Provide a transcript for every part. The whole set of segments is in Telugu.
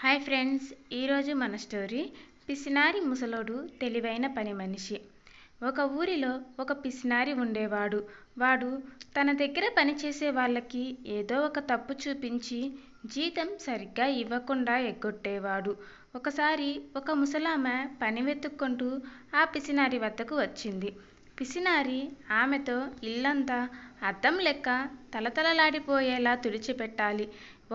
హాయ్ ఫ్రెండ్స్ ఈరోజు మన స్టోరీ పిసినారి ముసలోడు తెలివైన పని మనిషి ఒక ఊరిలో ఒక పిసినారి ఉండేవాడు వాడు తన దగ్గర పనిచేసే వాళ్ళకి ఏదో ఒక తప్పు చూపించి జీతం సరిగ్గా ఇవ్వకుండా ఎగ్గొట్టేవాడు ఒకసారి ఒక ముసలామె పని వెతుక్కుంటూ ఆ పిసినారి వద్దకు వచ్చింది పిసినారి ఆమెతో ఇల్లంతా అద్దం లెక్క తలతలలాడిపోయేలా తుడిచిపెట్టాలి.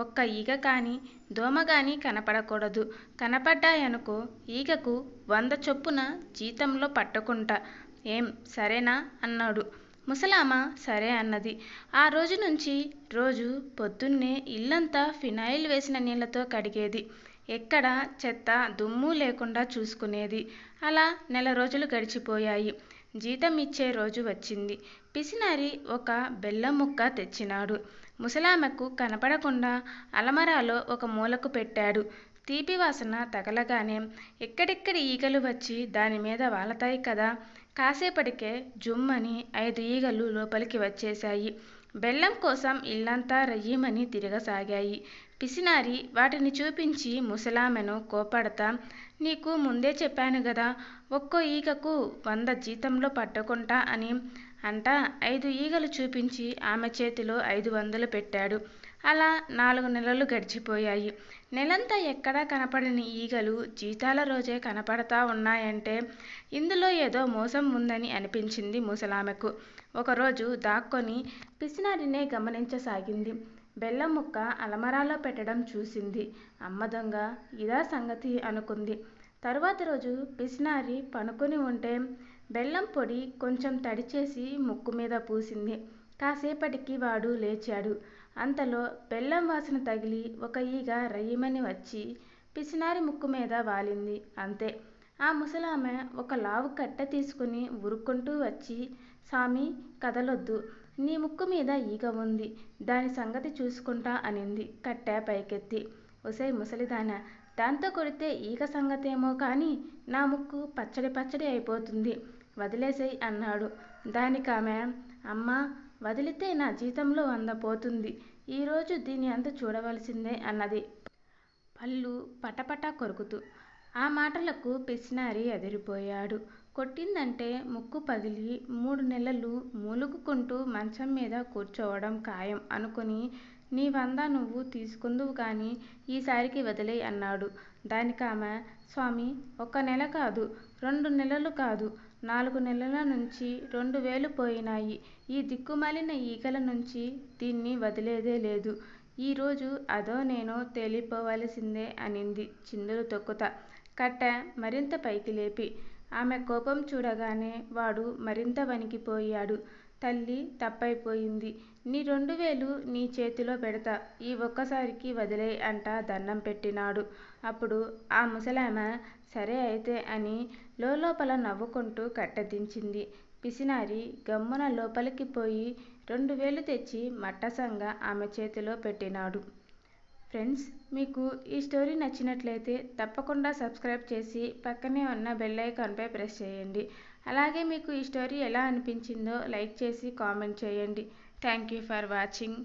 ఒక్క ఈగ దోమ దోమగాని కనపడకూడదు. కనపడ్డాయనుకో ఈగకు వంద చొప్పున జీతంలో పట్టుకుంటా. ఏం సరేనా? అన్నాడు. ముసలామ సరే అన్నది. ఆ రోజు నుంచి రోజు పొద్దున్నే ఇల్లంతా ఫినాయిల్ వేసిన నీళ్ళతో కడిగేది. ఎక్కడ చెత్త దుమ్ము లేకుండా చూసుకునేది. అలా నెల రోజులు గడిచిపోయాయి. జీతం ఇచ్చే రోజు వచ్చింది పిసినారి ఒక బెల్లం ముక్క తెచ్చినాడు ముసలామెకు కనపడకుండా అలమరాలో ఒక మూలకు పెట్టాడు తీపి వాసన తగలగానే ఎక్కడెక్కడి ఈగలు వచ్చి దాని మీద వాలతాయి కదా కాసేపటికే జుమ్మని ఐదు ఈగలు లోపలికి వచ్చేశాయి బెల్లం కోసం ఇల్లంతా రయ్యిమని తిరగసాగాయి పిసినారి వాటిని చూపించి ముసలామెను కోపడతా నీకు ముందే చెప్పాను గదా ఒక్కో ఈగకు వంద జీతంలో పట్టుకుంటా అని అంటా ఐదు ఈగలు చూపించి ఆమె చేతిలో ఐదు వందలు పెట్టాడు అలా నాలుగు నెలలు గడిచిపోయాయి నెలంతా ఎక్కడా కనపడని ఈగలు జీతాల రోజే కనపడతా ఉన్నాయంటే ఇందులో ఏదో మోసం ఉందని అనిపించింది ముసలామెకు ఒకరోజు దాక్కొని పిసినారినే గమనించసాగింది బెల్లం ముక్క అలమరాలో పెట్టడం చూసింది అమ్మ దొంగ ఇదా సంగతి అనుకుంది తరువాత రోజు పిసినారి పనుకొని ఉంటే బెల్లం పొడి కొంచెం తడిచేసి ముక్కు మీద పూసింది కాసేపటికి వాడు లేచాడు అంతలో బెల్లం వాసన తగిలి ఒక ఈగ రయ్యిమని వచ్చి పిసినారి ముక్కు మీద వాలింది అంతే ఆ ముసలామె ఒక లావు కట్టె తీసుకుని ఉరుక్కుంటూ వచ్చి సామి కదలొద్దు నీ ముక్కు మీద ఈగ ఉంది దాని సంగతి చూసుకుంటా అనింది కట్టె పైకెత్తి ఒసే ముసలిదాన దాంతో కొడితే ఈగ సంగతేమో కానీ నా ముక్కు పచ్చడి పచ్చడి అయిపోతుంది వదిలేసేయి అన్నాడు దానికి ఆమె అమ్మా వదిలితే నా జీతంలో వంద పోతుంది ఈరోజు దీని అంత చూడవలసిందే అన్నది పళ్ళు పటపట కొరుకుతూ ఆ మాటలకు పిసినారి అదిరిపోయాడు కొట్టిందంటే ముక్కు పగిలి మూడు నెలలు మూలుగుకుంటూ మంచం మీద కూర్చోవడం ఖాయం అనుకుని నీ వంద నువ్వు తీసుకుందువు కానీ ఈసారికి వదిలే అన్నాడు దానికామె స్వామి ఒక నెల కాదు రెండు నెలలు కాదు నాలుగు నెలల నుంచి రెండు వేలు పోయినాయి ఈ దిక్కుమాలిన ఈగల నుంచి దీన్ని వదిలేదే లేదు ఈ రోజు అదో నేను తేలిపోవలసిందే అనింది చిందులు తొక్కుతా కట్ట మరింత పైకి లేపి ఆమె కోపం చూడగానే వాడు మరింత వణికిపోయాడు. తల్లి తప్పైపోయింది నీ రెండు వేలు నీ చేతిలో పెడతా. ఈ ఒక్కసారికి వదిలే అంట దండం పెట్టినాడు. అప్పుడు ఆ ముసలామ సరే అయితే అని లోలోపల నవ్వుకుంటూ కట్టదించింది. పిసినారి గమ్మున లోపలికి పోయి వేలు తెచ్చి మట్టసంగా ఆమె చేతిలో పెట్టినాడు. ఫ్రెండ్స్ మీకు ఈ స్టోరీ నచ్చినట్లయితే తప్పకుండా సబ్స్క్రైబ్ చేసి పక్కనే ఉన్న బెల్ ఐకాన్పై ప్రెస్ చేయండి అలాగే మీకు ఈ స్టోరీ ఎలా అనిపించిందో లైక్ చేసి కామెంట్ చేయండి థ్యాంక్ యూ ఫర్ వాచింగ్